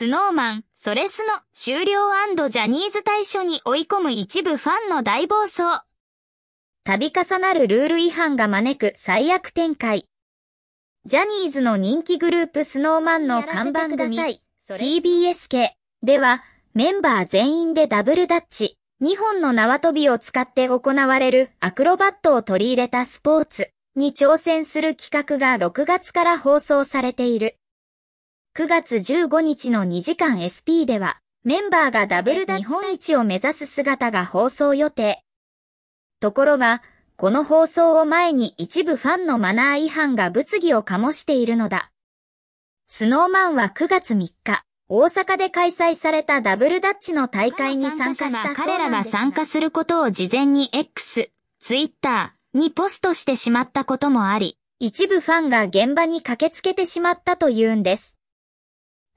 スノーマン、それスノ、終了ジャニーズ対処に追い込む一部ファンの大暴走。度重なるルール違反が招く最悪展開。ジャニーズの人気グループスノーマンの看板組、TBS 系では、メンバー全員でダブルダッチ、2本の縄跳びを使って行われるアクロバットを取り入れたスポーツに挑戦する企画が6月から放送されている。9月15日の2時間 SP では、メンバーがダブル日本一を目指す姿が放送予定。ところが、この放送を前に一部ファンのマナー違反が物議を醸しているのだ。スノーマンは9月3日、大阪で開催されたダブルダッチの大会に参加した彼らが参加することを事前に X、Twitter にポストしてしまったこともあり、一部ファンが現場に駆けつけてしまったというんです。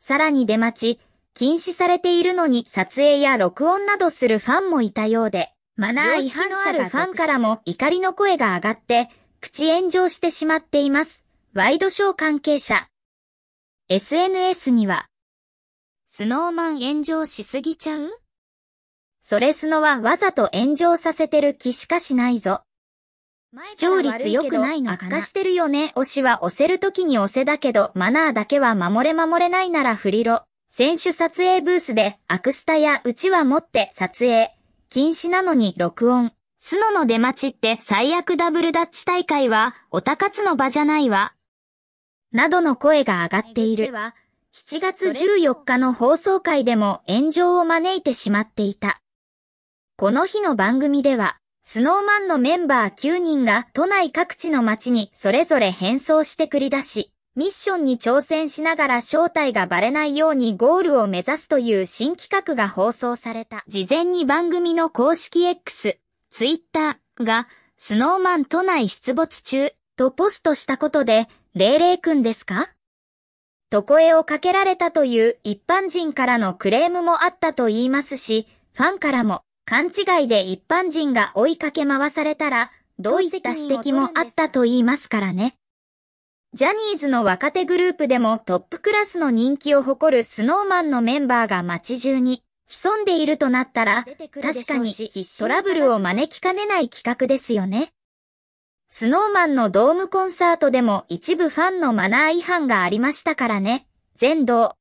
さらに出待ち、禁止されているのに撮影や録音などするファンもいたようで、マナー違反のあるファンからも怒りの声が上がって、口炎上してしまっています。ワイドショー関係者。SNS には、スノーマン炎上しすぎちゃうそれスノはわざと炎上させてる気しかしないぞ。視聴率良くないのか悪化してるよね。推しは押せる時に押せだけど、マナーだけは守れ守れないなら振りろ。選手撮影ブースで、アクスタやうちは持って撮影。禁止なのに録音。スノの出待ちって最悪ダブルダッチ大会は、おたかつの場じゃないわ。などの声が上がっている。7月14日の放送回でも炎上を招いてしまっていた。この日の番組では、スノーマンのメンバー9人が都内各地の街にそれぞれ変装して繰り出し、ミッションに挑戦しながら正体がバレないようにゴールを目指すという新企画が放送された。事前に番組の公式 X、Twitter が、スノーマン都内出没中とポストしたことで、レイレイくんですかと声をかけられたという一般人からのクレームもあったと言いますし、ファンからも、勘違いで一般人が追いかけ回されたら、どういった指摘もあったと言いますからね。ジャニーズの若手グループでもトップクラスの人気を誇るスノーマンのメンバーが街中に潜んでいるとなったら、確かにトラブルを招きかねない企画ですよね。スノーマンのドームコンサートでも一部ファンのマナー違反がありましたからね。全道。